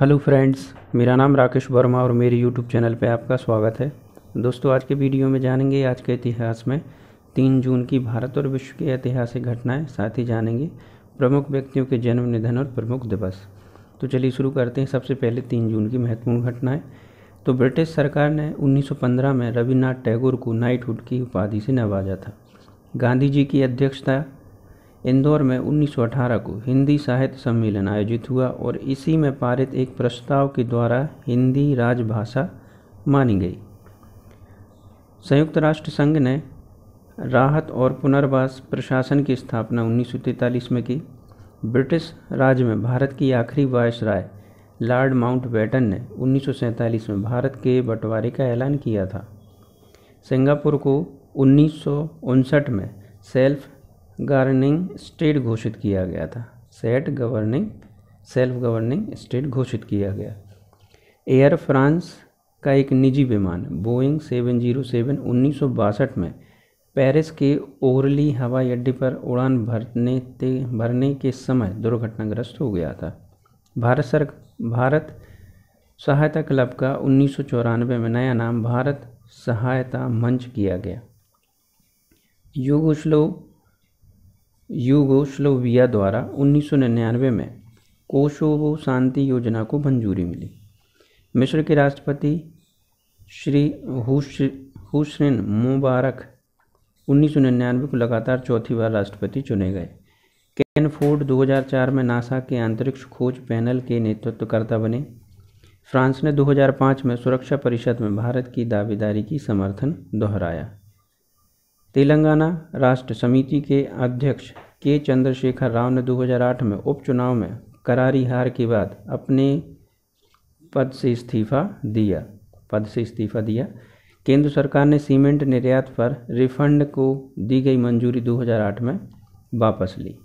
hello friends मेरा नाम राकेश वर्मा और मेरे यूट्यूब चैनल पे आपका स्वागत है दोस्तों आज के वीडियो में जानेंगे आज के इतिहास में तीन जून की भारत और विश्व की ऐतिहासिक घटनाएं साथ ही जानेंगे प्रमुख व्यक्तियों के जन्म निधन और प्रमुख दिवस तो चलिए शुरू करते हैं सबसे पहले तीन जून की महत्वपूर्ण घटनाएँ तो ब्रिटिश सरकार ने उन्नीस में रविन्द्रनाथ टैगोर को नाइटहुड की उपाधि से नवाजा था गांधी जी की अध्यक्षता इंदौर में 1918 को हिंदी साहित्य सम्मेलन आयोजित हुआ और इसी में पारित एक प्रस्ताव के द्वारा हिंदी राजभाषा मानी गई संयुक्त राष्ट्र संघ ने राहत और पुनर्वास प्रशासन की स्थापना 1943 में की ब्रिटिश राज में भारत की आखिरी viceroy lord Mountbatten ने उन्नीस में भारत के बंटवारे का ऐलान किया था सिंगापुर को उन्नीस में सेल्फ गार्निंग स्टेट घोषित किया गया था set governing self governing state घोषित किया गया एयर फ्रांस का एक निजी विमान बोइंग 707 1962 में पेरिस के ओरली हवाई अड्डे पर उड़ान भरने ते भरने के समय दुर्घटनाग्रस्त हो गया था भारत सर भारत सहायता क्लब का उन्नीस में नया नाम भारत सहायता मंच किया गया युगोस्लो यूगोस्लोविया द्वारा 1999 में कोशोवो शांति योजना को मंजूरी मिली मिस्र के राष्ट्रपति श्री हुसैन मुबारक 1999 को लगातार चौथी बार राष्ट्रपति चुने गए कैन फोर्ड 2004 में नासा के अंतरिक्ष खोज पैनल के नेतृत्वकर्ता बने फ्रांस ने 2005 में सुरक्षा परिषद में भारत की दावेदारी की समर्थन दोहराया तेलंगाना राष्ट्र समिति के अध्यक्ष के चंद्रशेखर राव ने 2008 में उपचुनाव में करारी हार के बाद अपने पद से इस्तीफा दिया पद से इस्तीफा दिया केंद्र सरकार ने सीमेंट निर्यात पर रिफंड को दी गई मंजूरी 2008 में वापस ली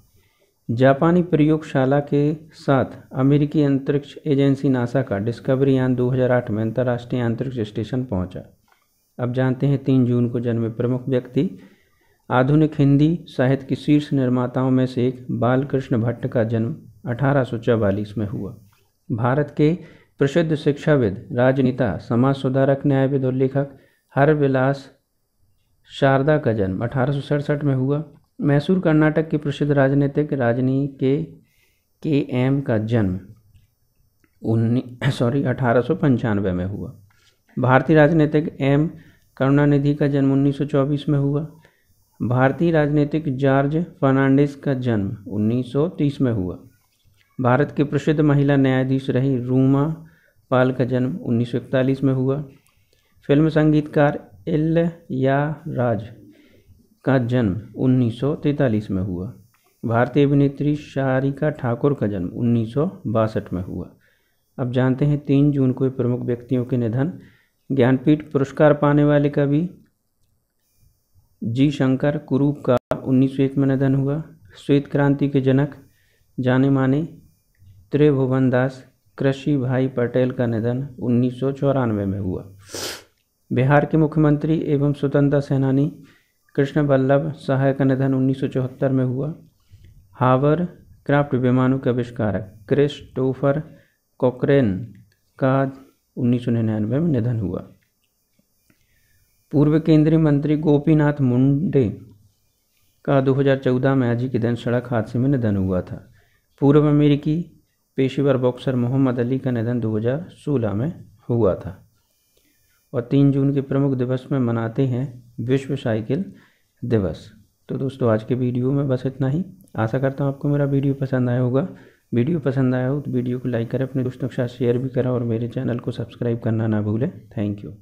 जापानी प्रयोगशाला के साथ अमेरिकी अंतरिक्ष एजेंसी नासा का डिस्कवरी यान 2008 में अंतर्राष्ट्रीय अंतरिक्ष स्टेशन पहुंचा अब जानते हैं तीन जून को जन्मे प्रमुख व्यक्ति आधुनिक हिंदी साहित्य के शीर्ष निर्माताओं में से एक बालकृष्ण भट्ट का जन्म अठारह में हुआ भारत के प्रसिद्ध शिक्षाविद राजनेता समाज सुधारक न्यायविद और लेखक हरविलास शारदा का जन्म अठारह में हुआ मैसूर कर्नाटक के प्रसिद्ध राजनीतिक राजनी के के एम का जन्म उन्नीस सॉरी अठारह में हुआ भारतीय राजनीतिक एम करुणानिधि का जन्म 1924 में हुआ भारतीय राजनीतिक जॉर्ज फर्नांडिस का जन्म 1930 में हुआ भारत की प्रसिद्ध महिला न्यायाधीश रही रूमा पाल का जन्म 1941 में हुआ फिल्म संगीतकार एल या राज का जन्म 1943 में हुआ भारतीय अभिनेत्री शारिका ठाकुर का जन्म उन्नीस में हुआ अब जानते हैं तीन जून को प्रमुख व्यक्तियों के निधन ज्ञानपीठ पुरस्कार पाने वाले कवि जी शंकर कुरूप का उन्नीस में निधन हुआ श्वेत क्रांति के जनक जाने माने त्रिभुवन दास कृषि भाई पटेल का निधन उन्नीस में हुआ बिहार के मुख्यमंत्री एवं स्वतंत्रता सेनानी कृष्ण वल्लभ सहाय का निधन चौहत्तर में हुआ हावर क्राफ्ट विमानों के आविष्कारक क्रिस्टोफर कॉकरेन का उन्नीस में निधन हुआ पूर्व केंद्रीय मंत्री गोपीनाथ मुंडे का 2014 में आज ही के दिन सड़क हादसे में निधन हुआ था पूर्व अमेरिकी पेशेवर बॉक्सर मोहम्मद अली का निधन 2016 में हुआ था और तीन जून के प्रमुख दिवस में मनाते हैं विश्व साइकिल दिवस तो दोस्तों आज के वीडियो में बस इतना ही आशा करता हूँ आपको मेरा वीडियो पसंद आया होगा वीडियो पसंद आया हो तो वीडियो को लाइक करें अपने दोस्तों के साथ शेयर भी करें और मेरे चैनल को सब्सक्राइब करना ना भूलें थैंक यू